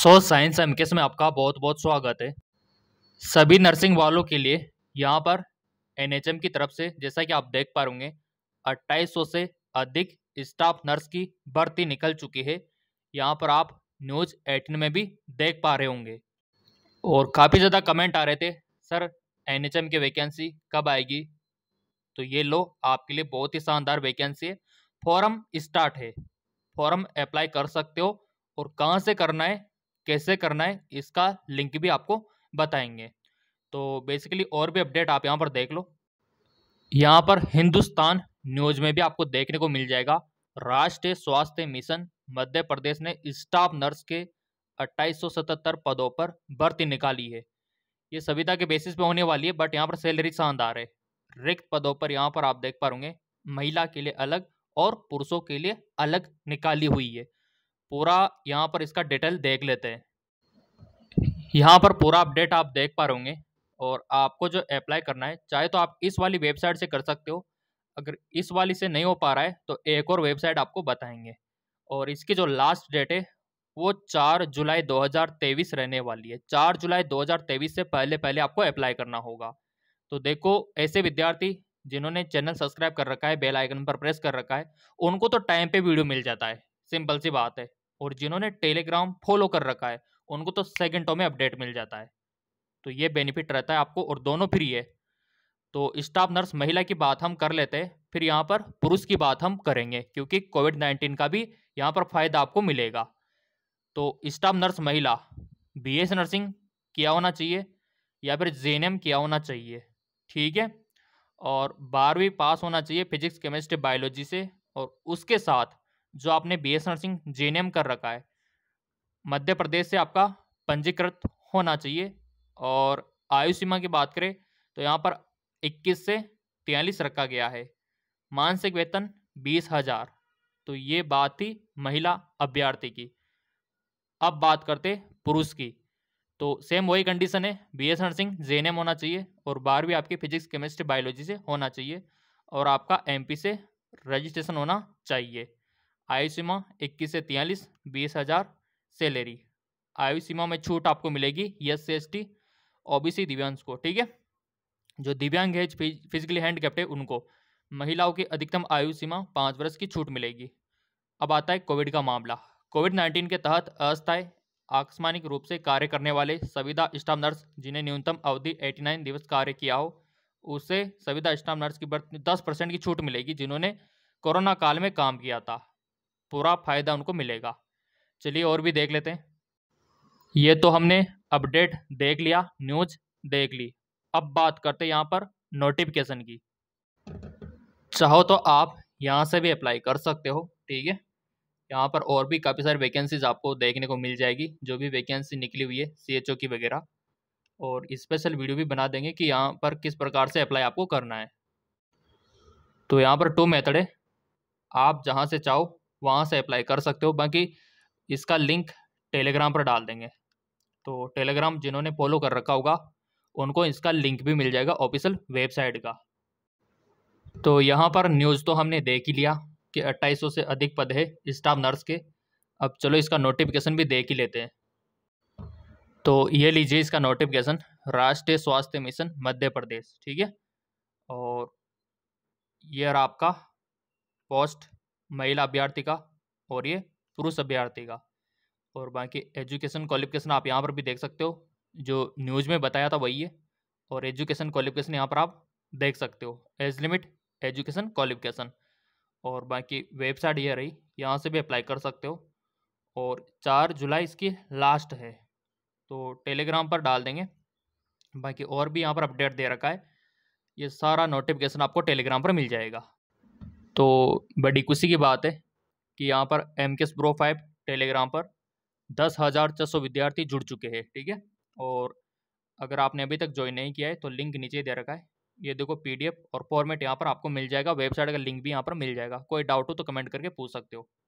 so science M के में आपका बहुत बहुत स्वागत है सभी नर्सिंग वालों के लिए यहाँ पर एन की तरफ से जैसा कि आप देख पा होंगे अट्ठाईस से अधिक स्टाफ नर्स की भर्ती निकल चुकी है यहाँ पर आप न्यूज एटीन में भी देख पा रहे होंगे और काफ़ी ज़्यादा कमेंट आ रहे थे सर एनएचएम की वैकेंसी कब आएगी तो ये लो आपके लिए बहुत ही शानदार वैकेंसी है फॉर्म स्टार्ट है फॉर्म अप्लाई कर सकते हो और कहाँ से करना है कैसे करना है इसका लिंक भी आपको बताएंगे तो बेसिकली और भी अपडेट आप यहाँ पर देख लो यहाँ पर हिंदुस्तान न्यूज में भी आपको देखने को मिल जाएगा राष्ट्रीय स्वास्थ्य मिशन मध्य प्रदेश ने स्टाफ नर्स के 2877 पदों पर भर्ती निकाली है ये सविता के बेसिस पे होने वाली है बट यहाँ पर सैलरी शानदार है रिक्त पदों पर यहाँ पर आप देख पा महिला के लिए अलग और पुरुषों के लिए अलग निकाली हुई है पूरा यहाँ पर इसका डिटेल देख लेते हैं यहाँ पर पूरा अपडेट आप देख पा रहे होंगे और आपको जो अप्लाई करना है चाहे तो आप इस वाली वेबसाइट से कर सकते हो अगर इस वाली से नहीं हो पा रहा है तो एक और वेबसाइट आपको बताएंगे और इसकी जो लास्ट डेट है वो चार जुलाई 2023 रहने वाली है चार जुलाई 2023 से पहले पहले आपको अप्लाई करना होगा तो देखो ऐसे विद्यार्थी जिन्होंने चैनल सब्सक्राइब कर रखा है बेल आइकन पर प्रेस कर रखा है उनको तो टाइम पे वीडियो मिल जाता है सिंपल सी बात है और जिन्होंने टेलीग्राम फॉलो कर रखा है उनको तो सेकेंडों में अपडेट मिल जाता है तो ये बेनिफिट रहता है आपको और दोनों फ्री है तो स्टाफ नर्स महिला की बात हम कर लेते हैं फिर यहाँ पर पुरुष की बात हम करेंगे क्योंकि कोविड नाइन्टीन का भी यहाँ पर फायदा आपको मिलेगा तो स्टाफ नर्स महिला बी नर्सिंग किया होना चाहिए या फिर जे किया होना चाहिए ठीक है और बारहवीं पास होना चाहिए फिजिक्स केमिस्ट्री बायोलॉजी से और उसके साथ जो आपने बी एस नर्सिंग जे कर रखा है मध्य प्रदेश से आपका पंजीकृत होना चाहिए और आयु सीमा की बात करें तो यहाँ पर 21 से 43 रखा गया है मानसिक वेतन बीस हजार तो ये बात थी महिला अभ्यर्थी की अब बात करते पुरुष की तो सेम वही कंडीशन है बी एस नर्सिंग जे होना चाहिए और बारहवीं आपकी फिजिक्स केमिस्ट्री बायोलॉजी से होना चाहिए और आपका एम से रजिस्ट्रेशन होना चाहिए आयु सीमा इक्कीस से तियालीस बीस हज़ार सैलरी आयु सीमा में छूट आपको मिलेगी S C S T O B C दिव्यांश को ठीक है जो दिव्यांग है फिजिकली हैंडीकैप्ट है उनको महिलाओं की अधिकतम आयु सीमा पाँच वर्ष की छूट मिलेगी अब आता है कोविड का मामला कोविड नाइन्टीन के तहत अस्थायी आकस्मानिक रूप से कार्य करने वाले संविदा स्टाफ नर्स जिन्हें न्यूनतम अवधि 89 दिवस कार्य किया हो उसे संविदा स्टाफ नर्स की दस परसेंट की छूट मिलेगी जिन्होंने कोरोना काल में काम किया था पूरा फ़ायदा उनको मिलेगा चलिए और भी देख लेते हैं ये तो हमने अपडेट देख लिया न्यूज देख ली अब बात करते यहाँ पर नोटिफिकेशन की चाहो तो आप यहाँ से भी अप्लाई कर सकते हो ठीक है यहाँ पर और भी काफ़ी सारी वैकेंसीज आपको देखने को मिल जाएगी जो भी वैकेंसी निकली हुई है सी की वगैरह और स्पेशल वीडियो भी बना देंगे कि यहाँ पर किस प्रकार से अप्लाई आपको करना है तो यहाँ पर टू मेथड है आप जहाँ से चाहो वहाँ से अप्लाई कर सकते हो बाकी इसका लिंक टेलीग्राम पर डाल देंगे तो टेलीग्राम जिन्होंने फॉलो कर रखा होगा उनको इसका लिंक भी मिल जाएगा ऑफिशियल वेबसाइट का तो यहाँ पर न्यूज़ तो हमने देख ही लिया कि 2800 से अधिक पद है स्टाफ नर्स के अब चलो इसका नोटिफिकेशन भी देख ही लेते हैं तो ये लीजिए इसका नोटिफिकेशन राष्ट्रीय स्वास्थ्य मिशन मध्य प्रदेश ठीक है और ये आपका पोस्ट महिला अभ्यर्थी का और ये पुरुष अभ्यर्थी का और बाकी एजुकेशन क्वालिफिकेशन आप यहाँ पर भी देख सकते हो जो न्यूज़ में बताया था वही है और एजुकेशन क्वालिफिकेशन यहाँ पर आप देख सकते हो एज लिमिट एजुकेशन क्वालिफिकेशन और बाकी वेबसाइट ये रही यहाँ से भी अप्लाई कर सकते हो और चार जुलाई इसकी लास्ट है तो टेलीग्राम पर डाल देंगे बाकी और भी यहाँ पर अपडेट दे रखा है ये सारा नोटिफिकेशन आपको टेलीग्राम पर मिल जाएगा तो बड़ी खुशी की बात है कि यहाँ पर एम के प्रो फाइव टेलीग्राम पर दस हज़ार छः सौ विद्यार्थी जुड़ चुके हैं ठीक है और अगर आपने अभी तक ज्वाइन नहीं किया है तो लिंक नीचे दे रखा है ये देखो पीडीएफ और फॉर्मेट यहाँ पर आपको मिल जाएगा वेबसाइट का लिंक भी यहाँ पर मिल जाएगा कोई डाउट हो तो कमेंट करके पूछ सकते हो